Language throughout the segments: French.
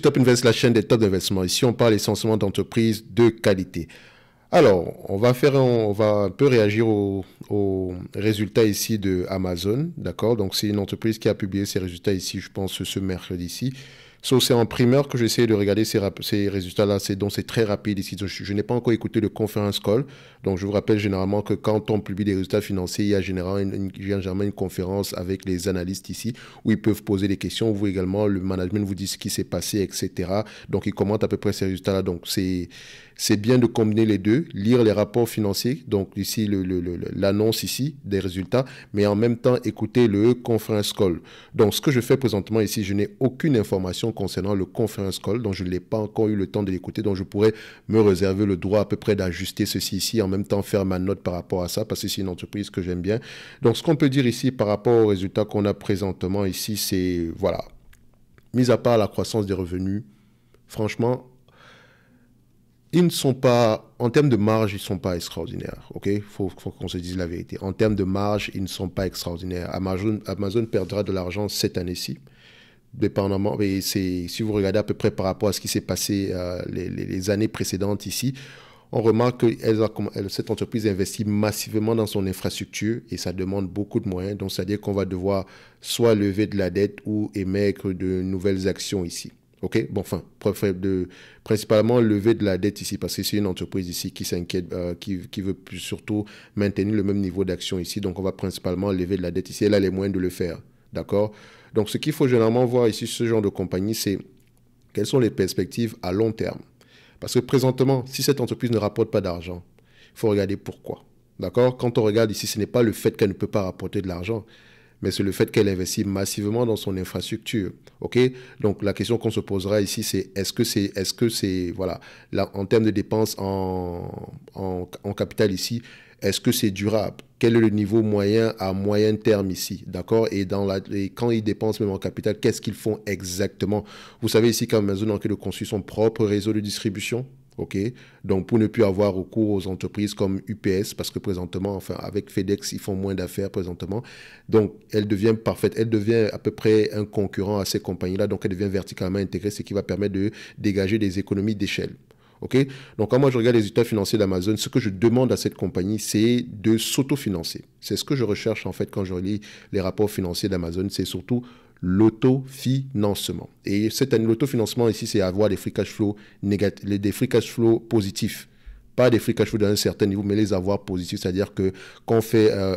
Top Invest, la chaîne des top d'investissement. Ici, on parle essentiellement d'entreprises de qualité. Alors, on va faire, on va un peu réagir aux résultats ici de Amazon, d'accord Donc, c'est une entreprise qui a publié ses résultats ici, je pense, ce mercredi-ci c'est en primeur que j'essaie de regarder ces, résultats-là. C'est donc c'est très rapide ici. Je, n'ai pas encore écouté le conférence call. Donc, je vous rappelle généralement que quand on publie des résultats financiers, il y a généralement une, généralement une conférence avec les analystes ici où ils peuvent poser des questions. Vous également, le management vous dit ce qui s'est passé, etc. Donc, ils commentent à peu près ces résultats-là. Donc, c'est c'est bien de combiner les deux, lire les rapports financiers, donc ici l'annonce ici des résultats, mais en même temps écouter le conference call. Donc ce que je fais présentement ici, je n'ai aucune information concernant le conference call, donc je ne l'ai pas encore eu le temps de l'écouter, donc je pourrais me réserver le droit à peu près d'ajuster ceci ici, en même temps faire ma note par rapport à ça, parce que c'est une entreprise que j'aime bien. Donc ce qu'on peut dire ici par rapport aux résultats qu'on a présentement ici, c'est voilà, mis à part la croissance des revenus, franchement, ils ne sont pas, en termes de marge, ils ne sont pas extraordinaires. OK faut, qu'on se dise la vérité. En termes de marge, ils ne sont pas extraordinaires. Amazon, perdra de l'argent cette année-ci. Dépendamment, si vous regardez à peu près par rapport à ce qui s'est passé euh, les, années précédentes ici, on remarque que cette entreprise investit massivement dans son infrastructure et ça demande beaucoup de moyens. Donc, c'est-à-dire qu'on va devoir soit lever de la dette ou émettre de nouvelles actions ici. OK Bon, enfin, de, principalement lever de la dette ici, parce que c'est une entreprise ici qui s'inquiète, euh, qui, veut surtout maintenir le même niveau d'action ici. Donc, on va principalement lever de la dette ici. Elle a les moyens de le faire. D'accord Donc, ce qu'il faut généralement voir ici, ce genre de compagnie, c'est quelles sont les perspectives à long terme. Parce que présentement, si cette entreprise ne rapporte pas d'argent, il faut regarder pourquoi. D'accord Quand on regarde ici, ce n'est pas le fait qu'elle ne peut pas rapporter de l'argent, mais c'est le fait qu'elle investit massivement dans son infrastructure. Ok, donc la question qu'on se posera ici, c'est est-ce que c'est, est-ce que c'est, voilà, en termes de dépenses en, capital ici, est-ce que c'est durable Quel est le niveau moyen à moyen terme ici D'accord et, quand ils dépensent même en capital, qu'est-ce qu'ils font exactement Vous savez ici qu'Amazon en train de construire son propre réseau de distribution OK Donc, pour ne plus avoir recours aux entreprises comme UPS, parce que présentement, enfin, avec FedEx, ils font moins d'affaires présentement. Donc, elle devient parfaite. Elle devient à peu près un concurrent à ces compagnies-là. Donc, elle devient verticalement intégrée, ce qui va permettre de dégager des économies d'échelle. OK Donc, quand moi, je regarde les états financiers d'Amazon, ce que je demande à cette compagnie, c'est de s'autofinancer. C'est ce que je recherche, en fait, quand je relis les rapports financiers d'Amazon. C'est surtout l'autofinancement. Et cette année, l'autofinancement ici, c'est avoir des free cash flow négatifs, des free cash flow positifs pas des free cash flow d'un certain niveau, mais les avoir positifs, c'est-à-dire que quand on fait euh,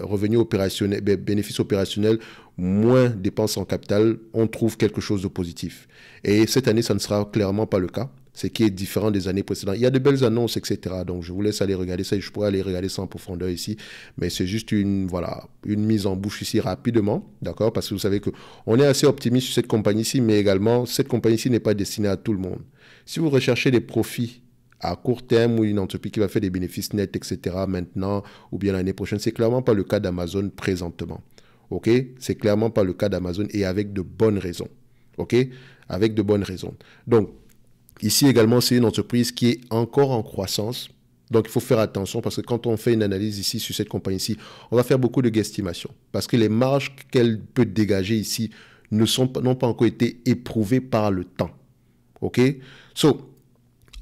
revenus opérationnels ben, bénéfices opérationnels moins dépenses en capital, on trouve quelque chose de positif. Et cette année, ça ne sera clairement pas le cas ce qui est différent des années précédentes. Il y a de belles annonces, etc. Donc je vous laisse aller regarder ça je pourrais aller regarder ça en profondeur ici. Mais c'est juste une, voilà, une mise en bouche ici rapidement, d'accord Parce que vous savez qu'on est assez optimiste sur cette compagnie-ci, mais également, cette compagnie-ci n'est pas destinée à tout le monde. Si vous recherchez des profits à court terme ou une entreprise qui va faire des bénéfices nets, etc. maintenant ou bien l'année prochaine, c'est clairement pas le cas d'Amazon présentement. OK C'est clairement pas le cas d'Amazon et avec de bonnes raisons. OK Avec de bonnes raisons. Donc, Ici également, c'est une entreprise qui est encore en croissance. Donc, il faut faire attention parce que quand on fait une analyse ici sur cette compagnie-ci, on va faire beaucoup de guestimation parce que les marges qu'elle peut dégager ici n'ont pas encore été éprouvées par le temps. OK? So,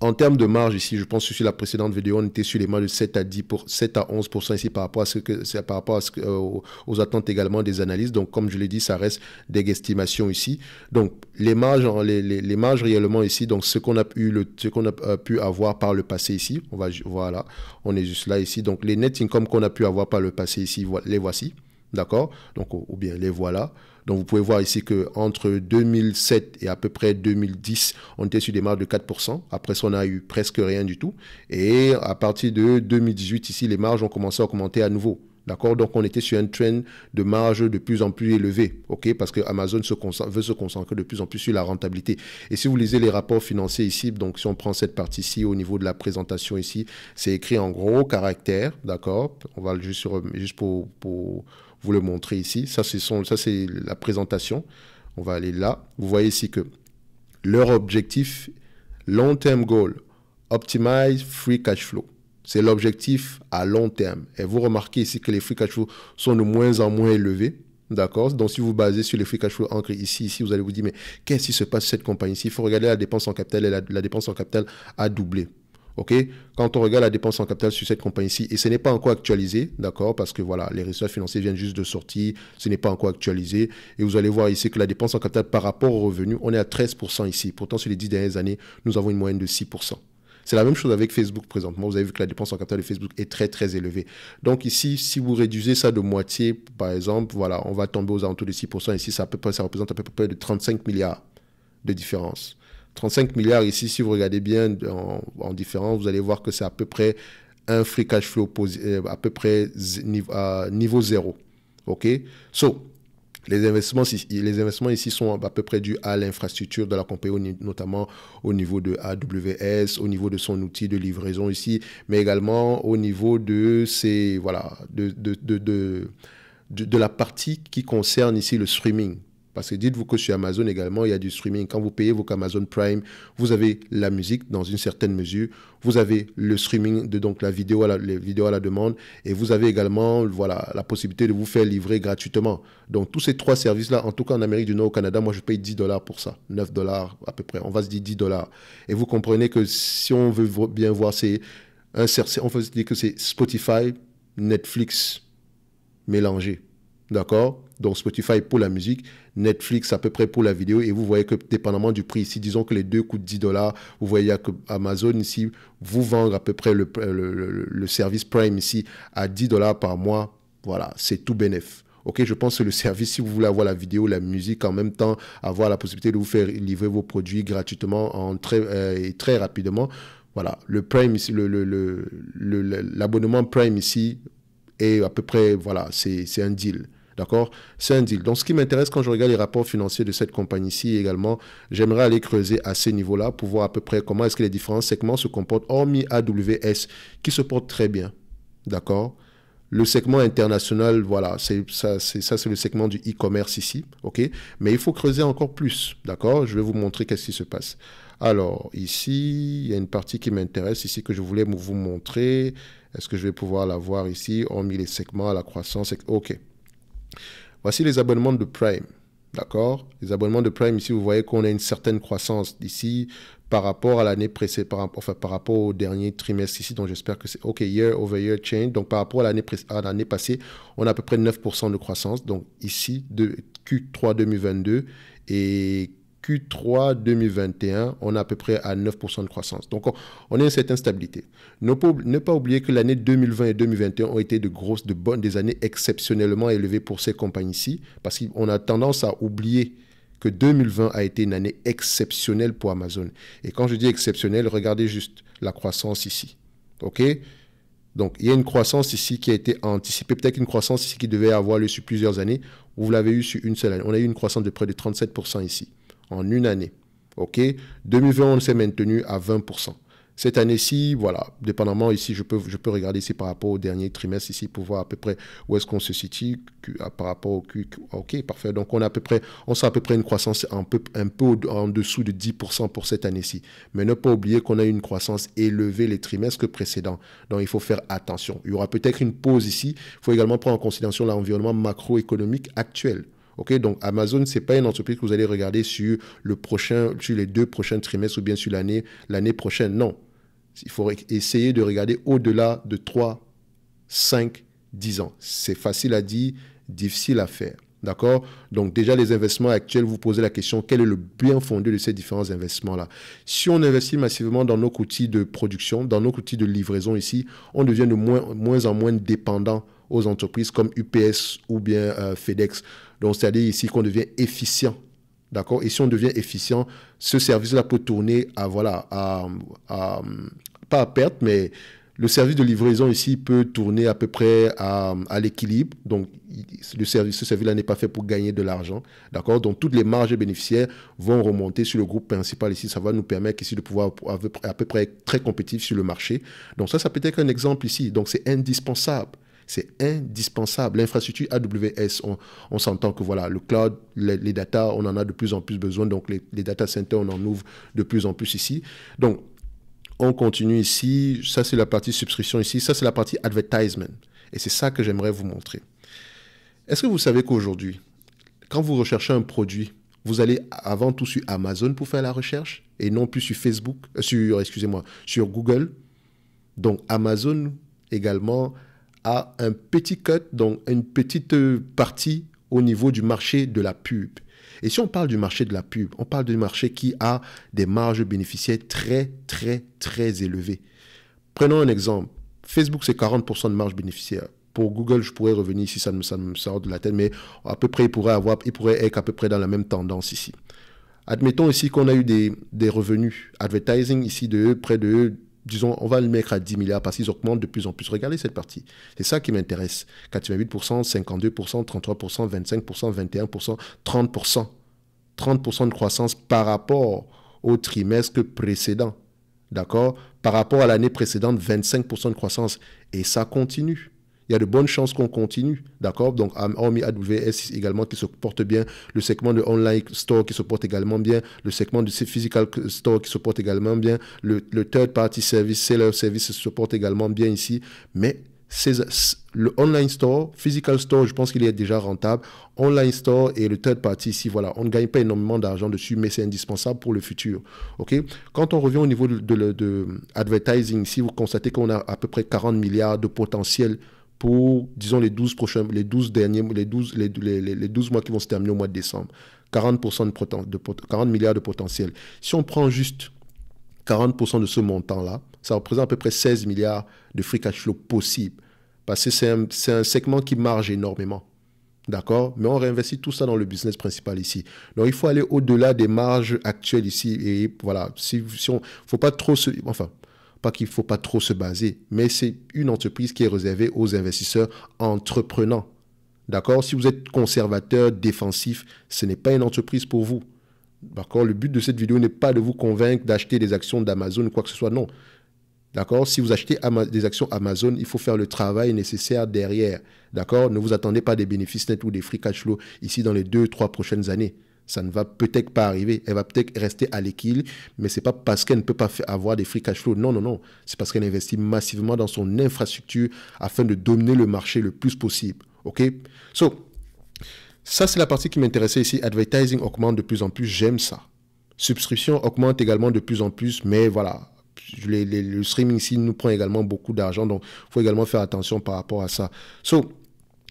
en termes de marge ici, je pense que sur la précédente vidéo, on était sur les marges de 7 à 10 pour, 7 à 11 ici par rapport à ce que c'est par rapport à ce que, euh, aux attentes également des analystes. Donc comme je l'ai dit, ça reste des estimations ici. Donc les marges les, marges réellement ici, donc ce qu'on a eu le ce qu'on a euh, pu avoir par le passé ici, on va voilà, on est juste là ici. Donc les net income qu'on a pu avoir par le passé ici, les voici. D'accord Donc ou bien les voilà. Donc vous pouvez voir ici que entre 2007 et à peu près 2010, on était sur des marges de 4%. Après ça, on a eu presque rien du tout. Et à partir de 2018, ici, les marges ont commencé à augmenter à nouveau. D'accord Donc, on était sur un trend de marge de plus en plus élevé, ok Parce que Amazon veut se concentrer de plus en plus sur la rentabilité. Et si vous lisez les rapports financiers ici, donc si on prend cette partie-ci au niveau de la présentation ici, c'est écrit en gros caractères, d'accord On va juste, juste pour vous le montrez ici. Ça, c'est la présentation. On va aller là. Vous voyez ici que leur objectif, long-term goal, optimize free cash flow. C'est l'objectif à long terme. Et vous remarquez ici que les free cash flow sont de moins en moins élevés. D'accord Donc, si vous basez sur les free cash flow ancrés ici, ici, vous allez vous dire, mais qu'est-ce qui se passe cette compagnie ici Il faut regarder la dépense en capital et la dépense en capital a doublé. OK Quand on regarde la dépense en capital sur cette compagnie-ci, et ce n'est pas encore actualisé, d'accord Parce que voilà, les résultats financiers viennent juste de sortir, ce n'est pas encore actualisé. Et vous allez voir ici que la dépense en capital par rapport aux revenus, on est à 13% ici. Pourtant, sur les dix dernières années, nous avons une moyenne de 6%. C'est la même chose avec Facebook présentement. Vous avez vu que la dépense en capital de Facebook est très très élevée. Donc ici, si vous réduisez ça de moitié, par exemple, voilà, on va tomber aux alentours de 6%. Ici, ça, ça représente à peu près de 35 milliards de différence. 35 milliards ici, si vous regardez bien en, différence, vous allez voir que c'est à peu près un free cash flow euh, à peu près niveau zéro. OK So, les investissements, les investissements ici sont à peu près dus à l'infrastructure de la compagnie, notamment au niveau de AWS, au niveau de son outil de livraison ici, mais également au niveau de ces, voilà, de, de, de, la partie qui concerne ici le streaming. Parce que dites-vous que sur Amazon également, il y a du streaming. Quand vous payez vos Amazon Prime, vous avez la musique dans une certaine mesure. Vous avez le streaming, de, donc la vidéo à la, les à la demande. Et vous avez également voilà, la possibilité de vous faire livrer gratuitement. Donc tous ces trois services-là, en tout cas en Amérique du Nord, au Canada, moi je paye 10 dollars pour ça. 9 dollars à peu près. On va se dire 10 dollars. Et vous comprenez que si on veut bien voir, c'est un on se dire que c'est Spotify, Netflix mélangé. D'accord donc Spotify pour la musique, Netflix à peu près pour la vidéo. Et vous voyez que dépendamment du prix ici, disons que les deux coûtent 10 dollars, vous voyez que Amazon ici vous vend à peu près le, le, service Prime ici à 10 dollars par mois. Voilà, c'est tout bénéf. Ok, je pense que le service, si vous voulez avoir la vidéo, la musique, en même temps avoir la possibilité de vous faire livrer vos produits gratuitement en très, euh, et très rapidement, voilà, le Prime, l'abonnement le, Prime ici est à peu près, voilà, c'est un deal. D'accord C'est un deal. Donc, ce qui m'intéresse quand je regarde les rapports financiers de cette compagnie-ci également, j'aimerais aller creuser à ces niveaux-là pour voir à peu près comment est-ce que les différents segments se comportent, hormis AWS, qui se porte très bien. D'accord le segment international, voilà, c'est ça, c'est ça, c'est le segment du e-commerce ici, ok. Mais il faut creuser encore plus, d'accord. Je vais vous montrer qu'est-ce qui se passe. Alors ici, il y a une partie qui m'intéresse ici que je voulais vous montrer. Est-ce que je vais pouvoir la voir ici, hormis les segments, à la croissance, ok. Voici les abonnements de Prime. D'accord Les abonnements de Prime, ici, vous voyez qu'on a une certaine croissance d'ici par rapport à l'année précédente, par, rapport au dernier trimestre ici. Donc, j'espère que c'est OK, year over year change. Donc, par rapport à l'année, à l'année passée, on a à peu près 9% de croissance. Donc, ici, de Q3 2022 et Q3 2021, on est à peu près à 9% de croissance. Donc, on a une certaine stabilité. Ne pas, oublier que l'année 2020 et 2021 ont été de grosses, de bonnes, des années exceptionnellement élevées pour ces compagnies-ci, parce qu'on a tendance à oublier que 2020 a été une année exceptionnelle pour Amazon. Et quand je dis exceptionnelle, regardez juste la croissance ici. OK donc, il y a une croissance ici qui a été anticipée, peut-être une croissance ici qui devait avoir lieu sur plusieurs années. Vous l'avez eu sur une seule année. On a eu une croissance de près de 37% ici en une année. OK 2020, on s'est maintenu à 20%. Cette année-ci, voilà, dépendamment ici, je peux, je peux regarder ici par rapport au dernier trimestre ici pour voir à peu près où est-ce qu'on se situe par rapport au Q. Ok, parfait. Donc on a à peu près, on sera à peu près une croissance un peu, un peu en dessous de 10% pour cette année-ci. Mais ne pas oublier qu'on a une croissance élevée les trimestres précédents. Donc il faut faire attention. Il y aura peut-être une pause ici. Il faut également prendre en considération l'environnement macroéconomique actuel. Ok, donc Amazon, c'est pas une entreprise que vous allez regarder sur le prochain, sur les deux prochains trimestres ou bien sur l'année, l'année prochaine. Non, il faut essayer de regarder au-delà de 3, 5, 10 ans. C'est facile à dire, difficile à faire. D'accord Donc déjà, les investissements actuels, vous posez la question, quel est le bien fondé de ces différents investissements-là Si on investit massivement dans nos outils de production, dans nos outils de livraison ici, on devient de moins, moins en moins dépendant aux entreprises comme UPS ou bien euh, FedEx. Donc, c'est-à-dire ici qu'on devient efficient. D'accord Et si on devient efficient, ce service-là peut tourner à, voilà, à, pas à perte, mais le service de livraison ici peut tourner à peu près à, l'équilibre. Donc, le service, ce service-là n'est pas fait pour gagner de l'argent. D'accord Donc, toutes les marges bénéficiaires vont remonter sur le groupe principal ici. Ça va nous permettre ici de pouvoir à peu près être très compétitif sur le marché. Donc, ça, ça peut être un exemple ici. Donc, c'est indispensable c'est indispensable. L'infrastructure AWS, on, s'entend que voilà, le cloud, les, datas, data, on en a de plus en plus besoin. Donc, les, data centers, on en ouvre de plus en plus ici. Donc, on continue ici. Ça, c'est la partie subscription ici. Ça, c'est la partie advertisement. Et c'est ça que j'aimerais vous montrer. Est-ce que vous savez qu'aujourd'hui, quand vous recherchez un produit, vous allez avant tout sur Amazon pour faire la recherche et non plus sur Facebook, euh, sur, excusez-moi, sur Google. Donc Amazon également un petit cut, donc une petite partie au niveau du marché de la pub. Et si on parle du marché de la pub, on parle du marché qui a des marges bénéficiaires très, très, très élevées. Prenons un exemple. Facebook, c'est 40% de marge bénéficiaire. Pour Google, je pourrais revenir ici, ça me, ça me sort de la tête, mais à peu près, il pourrait, avoir, il pourrait être à peu près dans la même tendance ici. Admettons ici qu'on a eu des, des revenus advertising ici de près de disons, on va le mettre à 10 milliards parce qu'ils augmentent de plus en plus. Regardez cette partie. C'est ça qui m'intéresse. 88%, 52%, 33%, 25%, 21%, 30%. 30% de croissance par rapport au trimestre précédent. D'accord Par rapport à l'année précédente, 25% de croissance. Et ça continue il y a de bonnes chances qu'on continue, d'accord Donc, hormis AWS également qui se porte bien, le segment de online store qui se porte également bien, le segment de physical store qui se porte également bien, le, third party service, seller service se porte également bien ici, mais le online store, physical store, je pense qu'il est déjà rentable. Online store et le third party ici, voilà, on ne gagne pas énormément d'argent dessus, mais c'est indispensable pour le futur. OK Quand on revient au niveau de, l'advertising advertising, si vous constatez qu'on a à peu près 40 milliards de potentiel pour, disons, les 12, prochains, les 12, derniers, les 12, les, les, 12 mois qui vont se terminer au mois de décembre. 40%, de, de 40 milliards de potentiel. Si on prend juste 40% de ce montant-là, ça représente à peu près 16 milliards de free cash flow possible. Parce que c'est un, segment qui marge énormément. D'accord Mais on réinvestit tout ça dans le business principal ici. Donc il faut aller au-delà des marges actuelles ici. Et voilà, si, si on, faut pas trop se. Enfin, pas qu'il ne faut pas trop se baser, mais c'est une entreprise qui est réservée aux investisseurs entreprenants. D'accord Si vous êtes conservateur, défensif, ce n'est pas une entreprise pour vous. D'accord Le but de cette vidéo n'est pas de vous convaincre d'acheter des actions d'Amazon ou quoi que ce soit, non. D'accord Si vous achetez des actions Amazon, il faut faire le travail nécessaire derrière. D'accord Ne vous attendez pas des bénéfices nets ou des free cash flow ici dans les deux, trois prochaines années ça ne va peut-être pas arriver. Elle va peut-être rester à l'équilibre, mais ce n'est pas parce qu'elle ne peut pas avoir des free cash flow. Non, non, non. C'est parce qu'elle investit massivement dans son infrastructure afin de dominer le marché le plus possible. OK? So, ça, c'est la partie qui m'intéressait ici. Advertising augmente de plus en plus. J'aime ça. Subscription augmente également de plus en plus, mais voilà, le streaming ici nous prend également beaucoup d'argent, donc il faut également faire attention par rapport à ça. So,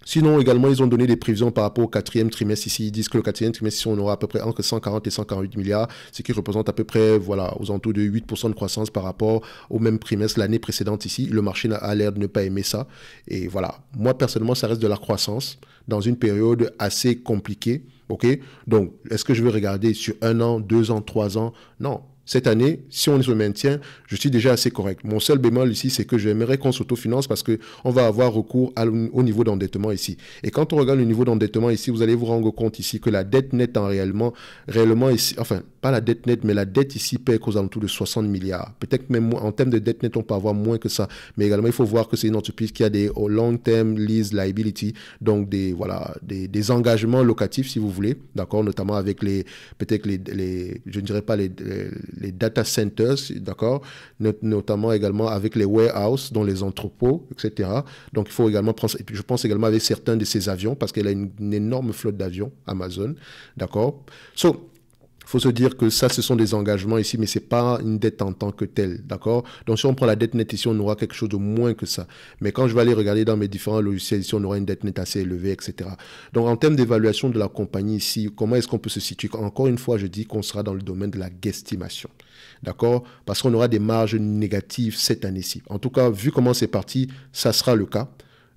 Sinon, également, ils ont donné des prévisions par rapport au quatrième trimestre ici. Ils disent que le quatrième trimestre, ici, on aura à peu près entre 140 et 148 milliards, ce qui représente à peu près, voilà, aux entours de 8% de croissance par rapport au même trimestre l'année précédente ici. Le marché a l'air de ne pas aimer ça. Et voilà, moi, personnellement, ça reste de la croissance dans une période assez compliquée. OK Donc, est-ce que je vais regarder sur un an, deux ans, trois ans Non, cette année, si on se maintient, je suis déjà assez correct. Mon seul bémol ici, c'est que j'aimerais qu'on s'autofinance parce qu'on va avoir recours au niveau d'endettement ici. Et quand on regarde le niveau d'endettement ici, vous allez vous rendre compte ici que la dette nette en réellement, réellement ici, enfin, pas la dette nette, mais la dette ici pèse aux alentours de 60 milliards. Peut-être même en termes de dette nette, on peut avoir moins que ça. Mais également, il faut voir que c'est une entreprise qui a des long-term lease liability, donc des, voilà, des, engagements locatifs, si vous voulez, d'accord, notamment avec les, peut-être les, je ne dirais pas les, les, data centers, d'accord, notamment également avec les warehouses, dont les entrepôts, etc. Donc, il faut également prendre, et je pense également avec certains de ces avions, parce qu'elle a une, une énorme flotte d'avions, Amazon, d'accord. So, il faut se dire que ça, ce sont des engagements ici, mais ce n'est pas une dette en tant que telle, d'accord Donc si on prend la dette nette ici, on aura quelque chose de moins que ça. Mais quand je vais aller regarder dans mes différents logiciels ici, on aura une dette nette assez élevée, etc. Donc en termes d'évaluation de la compagnie ici, comment est-ce qu'on peut se situer Encore une fois, je dis qu'on sera dans le domaine de la guestimation, d'accord Parce qu'on aura des marges négatives cette année-ci. En tout cas, vu comment c'est parti, ça sera le cas.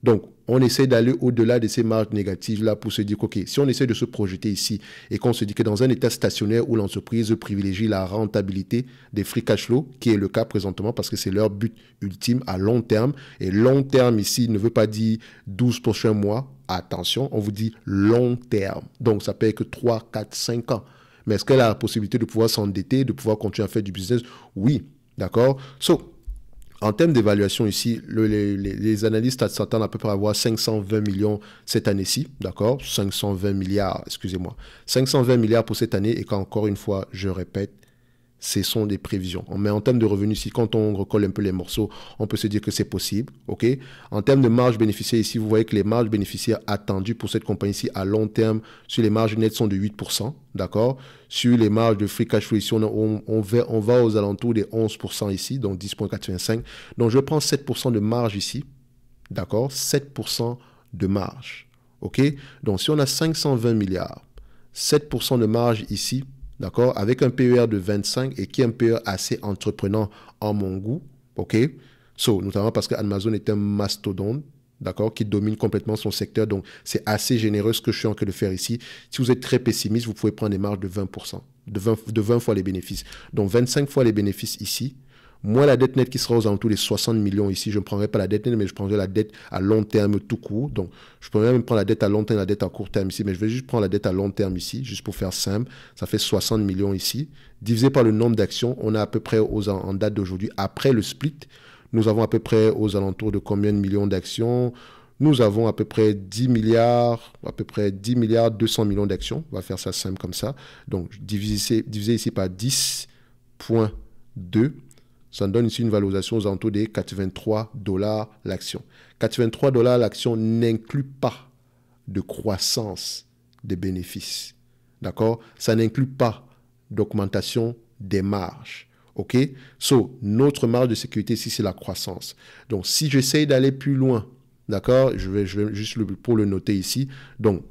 Donc, on essaie d'aller au-delà de ces marges négatives-là pour se dire, OK, si on essaie de se projeter ici et qu'on se dit que dans un état stationnaire où l'entreprise privilégie la rentabilité des free cash flow, qui est le cas présentement parce que c'est leur but ultime à long terme, et long terme ici ne veut pas dire 12 prochains mois, attention, on vous dit long terme. Donc ça peut être que 3, 4, 5 ans. Mais est-ce qu'elle a la possibilité de pouvoir s'endetter, de pouvoir continuer à faire du business Oui, d'accord So, en termes d'évaluation ici, les, analystes s'attendent à peu près à avoir 520 millions cette année-ci, d'accord 520 milliards, excusez-moi. 520 milliards pour cette année, et qu'encore une fois, je répète, ce sont des prévisions. Mais en termes de revenus, si quand on recolle un peu les morceaux, on peut se dire que c'est possible. ok en termes de marge bénéficiaire, ici, vous voyez que les marges bénéficiaires attendues pour cette compagnie-ci à long terme sur les marges nettes sont de 8%. D'accord Sur les marges de free cash flow, ici, on, va, on va aux alentours des 11% ici, donc 10,85. Donc, je prends 7% de marge ici. D'accord 7% de marge. ok Donc, si on a 520 milliards, 7% de marge ici, d'accord, avec un PER de 25 et qui est un PER assez entreprenant en mon goût, ok so, Notamment parce que Amazon est un mastodonte, d'accord, qui domine complètement son secteur. Donc, c'est assez généreux ce que je suis en train de faire ici. Si vous êtes très pessimiste, vous pouvez prendre des marges de 20, de 20 fois les bénéfices. Donc, 25 fois les bénéfices ici, moi, la dette nette qui sera aux alentours des 60 millions ici, je ne prendrai pas la dette nette, mais je prendrai la dette à long terme tout court. Donc, je pourrais même prendre la dette à long terme, la dette à court terme ici, mais je vais juste prendre la dette à long terme ici, juste pour faire simple. Ça fait 60 millions ici. Divisé par le nombre d'actions, on a à peu près aux, en date d'aujourd'hui, après le split, nous avons à peu près aux alentours de combien de millions d'actions nous avons à peu près 10 milliards, à peu près 10 milliards 200 millions d'actions. On va faire ça simple comme ça. Donc, divisé, divisé ici par 10.2 ça donne ici une valorisation aux alentours des 83 dollars l'action. 83 dollars l'action n'inclut pas de croissance des bénéfices. D'accord Ça n'inclut pas d'augmentation des marges. OK So, notre marge de sécurité ici, c'est la croissance. Donc, si j'essaye d'aller plus loin, d'accord je vais, juste pour le noter ici. Donc,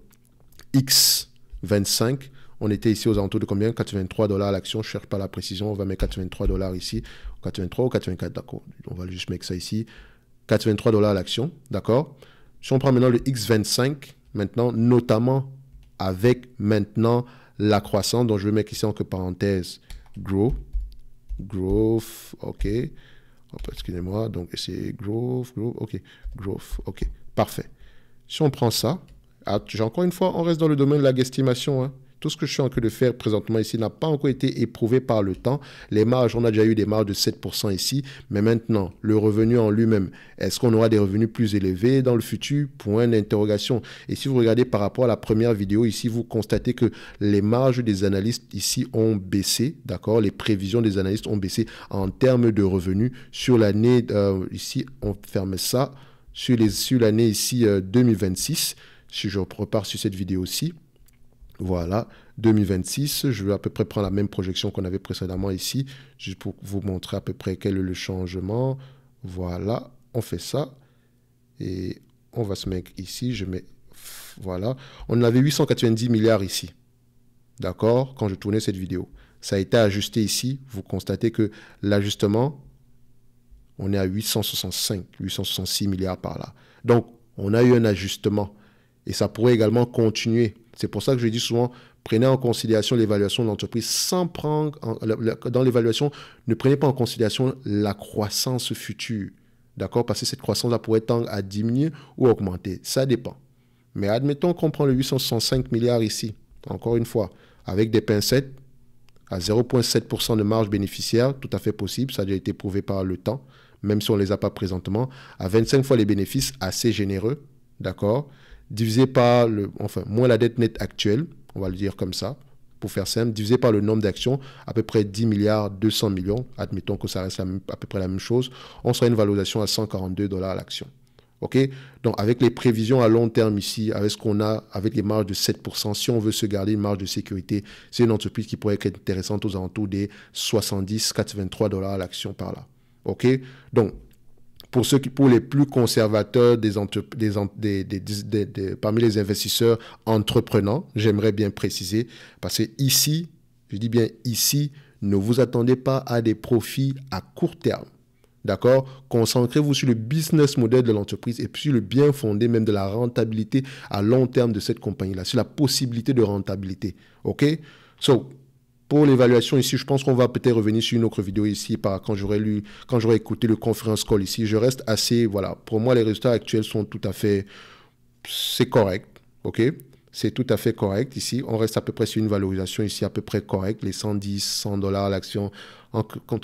X25, on était ici aux alentours de combien 83 dollars l'action. Je ne cherche pas la précision. On va mettre 83 dollars ici. 83 ou 84, d'accord. On va juste mettre ça ici. 83 dollars l'action, d'accord Si on prend maintenant le X25, maintenant, notamment avec maintenant la croissance, dont je vais mettre ici entre parenthèse, grow, growth, ok. Excusez-moi, donc c'est growth, growth, ok, growth, ok, parfait. Si on prend ça, ah, encore une fois, on reste dans le domaine de la guestimation. Hein. Tout ce que je suis en train de faire présentement ici n'a pas encore été éprouvé par le temps. Les marges, on a déjà eu des marges de 7% ici, mais maintenant, le revenu en lui-même, est-ce qu'on aura des revenus plus élevés dans le futur Point d'interrogation. Et si vous regardez par rapport à la première vidéo ici, vous constatez que les marges des analystes ici ont baissé, d'accord Les prévisions des analystes ont baissé en termes de revenus sur l'année, euh, ici, on ferme ça, sur l'année ici 2026. Euh, si je repars sur cette vidéo aussi, voilà, 2026, je vais à peu près prendre la même projection qu'on avait précédemment ici, juste pour vous montrer à peu près quel est le changement. Voilà, on fait ça. Et on va se mettre ici, je mets... Voilà, on avait 890 milliards ici. D'accord Quand je tournais cette vidéo. Ça a été ajusté ici. Vous constatez que l'ajustement, on est à 865, 866 milliards par là. Donc, on a eu un ajustement. Et ça pourrait également continuer. C'est pour ça que je dis souvent, prenez en considération l'évaluation de l'entreprise sans prendre, dans l'évaluation, ne prenez pas en considération la croissance future. D'accord Parce que cette croissance-là pourrait tendre à diminuer ou augmenter. Ça dépend. Mais admettons qu'on prend le 865 milliards ici, encore une fois, avec des pincettes à 0,7% de marge bénéficiaire, tout à fait possible, ça a déjà été prouvé par le temps, même si on ne les a pas présentement, à 25 fois les bénéfices, assez généreux, d'accord divisé par le, enfin, moins la dette nette actuelle, on va le dire comme ça, pour faire simple, divisé par le nombre d'actions, à peu près 10 milliards 200 millions, admettons que ça reste à peu près la même chose, on sera une valorisation à 142 dollars l'action. OK Donc, avec les prévisions à long terme ici, avec ce qu'on a, avec les marges de 7%, si on veut se garder une marge de sécurité, c'est une entreprise qui pourrait être intéressante aux alentours des 70, 83 dollars l'action par là. OK Donc, pour, ceux pour les plus conservateurs des parmi les investisseurs entreprenants, j'aimerais bien préciser, parce que ici, je dis bien ici, ne vous attendez pas à des profits à court terme. D'accord Concentrez-vous sur le business model de l'entreprise et puis sur le bien fondé même de la rentabilité à long terme de cette compagnie-là, sur la possibilité de rentabilité. OK So, pour l'évaluation ici, je pense qu'on va peut-être revenir sur une autre vidéo ici par, quand j'aurai lu, quand j'aurai écouté le conference call ici. Je reste assez, voilà. Pour moi, les résultats actuels sont tout à fait, c'est correct. OK? C'est tout à fait correct ici. On reste à peu près sur une valorisation ici à peu près correcte. Les 110, 100 dollars l'action,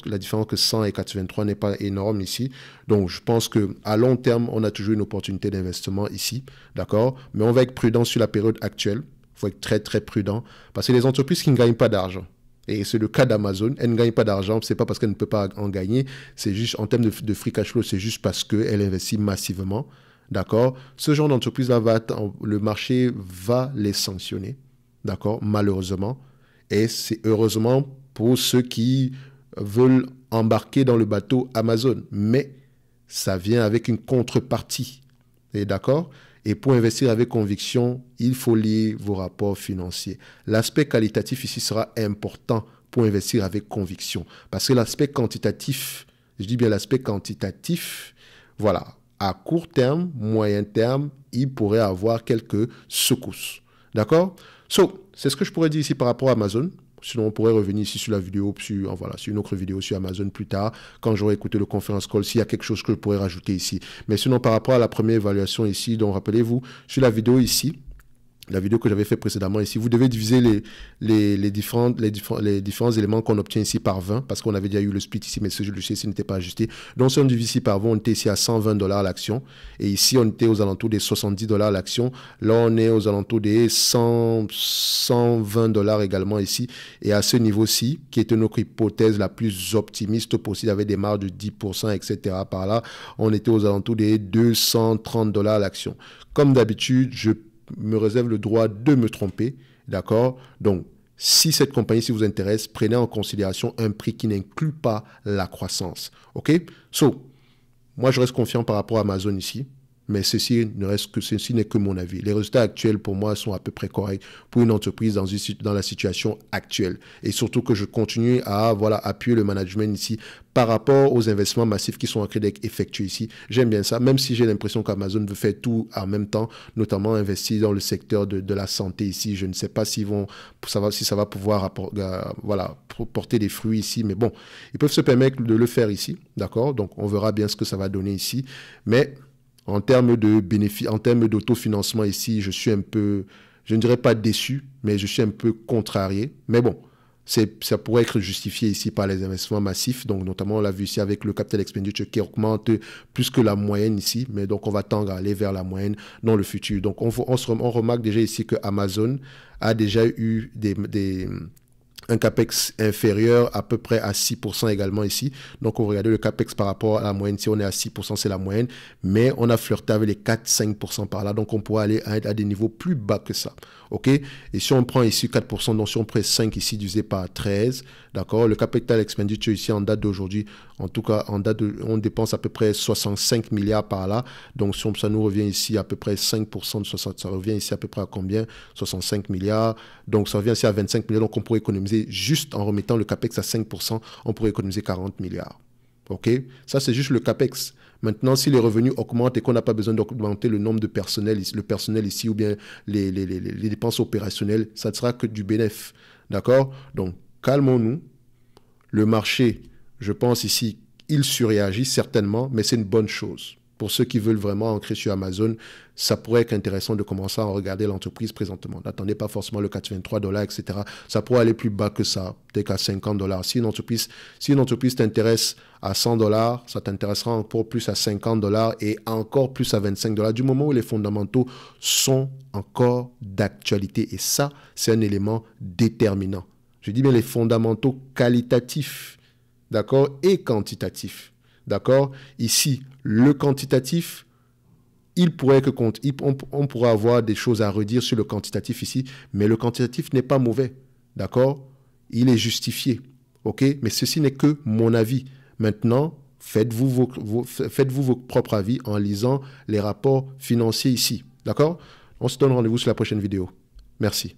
la différence que 100 et 83 n'est pas énorme ici. Donc, je pense que à long terme, on a toujours une opportunité d'investissement ici. D'accord? Mais on va être prudent sur la période actuelle. Il faut être très, très prudent parce que les entreprises qui ne gagnent pas d'argent, et c'est le cas d'Amazon. Elle ne gagne pas d'argent, c'est pas parce qu'elle ne peut pas en gagner, c'est juste en termes de, free cash flow, c'est juste parce qu'elle investit massivement. D'accord Ce genre d'entreprise-là, le marché va les sanctionner. D'accord Malheureusement. Et c'est heureusement pour ceux qui veulent embarquer dans le bateau Amazon. Mais ça vient avec une contrepartie. Et d'accord et pour investir avec conviction, il faut lire vos rapports financiers. L'aspect qualitatif ici sera important pour investir avec conviction. Parce que l'aspect quantitatif, je dis bien l'aspect quantitatif, voilà, à court terme, moyen terme, il pourrait avoir quelques secousses. D'accord So, c'est ce que je pourrais dire ici par rapport à Amazon. Sinon, on pourrait revenir ici sur la vidéo, sur, ah, voilà, sur une autre vidéo sur Amazon plus tard, quand j'aurai écouté le conférence call, s'il y a quelque chose que je pourrais rajouter ici. Mais sinon, par rapport à la première évaluation ici, donc rappelez-vous, sur la vidéo ici, la vidéo que j'avais fait précédemment ici, vous devez diviser les, les, différents, les, les différents éléments qu'on obtient ici par 20, parce qu'on avait déjà eu le split ici, mais ce, le ceci n'était pas ajusté. Donc si on divise ici par 20, on était ici à 120 dollars l'action, et ici on était aux alentours des 70 dollars l'action. Là on est aux alentours des 100, 120 dollars également ici, et à ce niveau-ci, qui était notre hypothèse la plus optimiste possible, avec des marges de 10%, etc. Par là, on était aux alentours des 230 dollars l'action. Comme d'habitude, je me réserve le droit de me tromper. D'accord Donc, si cette compagnie si vous intéresse, prenez en considération un prix qui n'inclut pas la croissance. OK So, moi, je reste confiant par rapport à Amazon ici. Mais ceci ne reste que ceci n'est que mon avis. Les résultats actuels pour moi sont à peu près corrects pour une entreprise dans, une, dans la situation actuelle. Et surtout que je continue à voilà appuyer le management ici par rapport aux investissements massifs qui sont en effectués ici. J'aime bien ça, même si j'ai l'impression qu'Amazon veut faire tout en même temps, notamment investir dans le secteur de, de la santé ici. Je ne sais pas s'ils vont savoir si ça va pouvoir euh, voilà porter des fruits ici, mais bon, ils peuvent se permettre de le faire ici, d'accord. Donc on verra bien ce que ça va donner ici, mais en termes de en termes d'autofinancement ici, je suis un peu, je ne dirais pas déçu, mais je suis un peu contrarié. Mais bon, ça pourrait être justifié ici par les investissements massifs. Donc, notamment, on l'a vu ici avec le capital expenditure qui augmente plus que la moyenne ici. Mais donc, on va tendre à aller vers la moyenne dans le futur. Donc, on, remarque déjà ici que Amazon a déjà eu des un CAPEX inférieur à peu près à 6% également ici. Donc, on regardez le CAPEX par rapport à la moyenne. Si on est à 6%, c'est la moyenne. Mais on a flirté avec les 4-5% par là. Donc, on pourrait aller à, à des niveaux plus bas que ça. OK Et si on prend ici 4%, donc si on prend 5 ici divisé par 13, d'accord Le capital expenditure ici en date d'aujourd'hui, en tout cas, en date on dépense à peu près 65 milliards par là. Donc si on, ça nous revient ici à peu près 5% de 60, ça revient ici à peu près à combien 65 milliards. Donc ça revient ici à 25 milliards. Donc on pourrait économiser juste en remettant le capex à 5%, on pourrait économiser 40 milliards. OK Ça, c'est juste le capex. Maintenant, si les revenus augmentent et qu'on n'a pas besoin d'augmenter le nombre de personnel, le personnel ici ou bien les, dépenses opérationnelles, ça ne sera que du bénéfice. D'accord Donc, calmons-nous. Le marché, je pense ici, il surréagit certainement, mais c'est une bonne chose pour ceux qui veulent vraiment ancrer sur Amazon, ça pourrait être intéressant de commencer à regarder l'entreprise présentement. N'attendez pas forcément le 83 dollars, etc. Ça pourrait aller plus bas que ça, peut-être à 50 dollars. Si une entreprise, si une t'intéresse à 100 dollars, ça t'intéressera encore plus à 50 dollars et encore plus à 25 dollars du moment où les fondamentaux sont encore d'actualité. Et ça, c'est un élément déterminant. Je dis bien les fondamentaux qualitatifs, d'accord, et quantitatifs. D'accord Ici, le quantitatif, il pourrait que compte. On, pourrait avoir des choses à redire sur le quantitatif ici, mais le quantitatif n'est pas mauvais. D'accord Il est justifié. OK Mais ceci n'est que mon avis. Maintenant, faites-vous faites-vous vos propres avis en lisant les rapports financiers ici. D'accord On se donne rendez-vous sur la prochaine vidéo. Merci.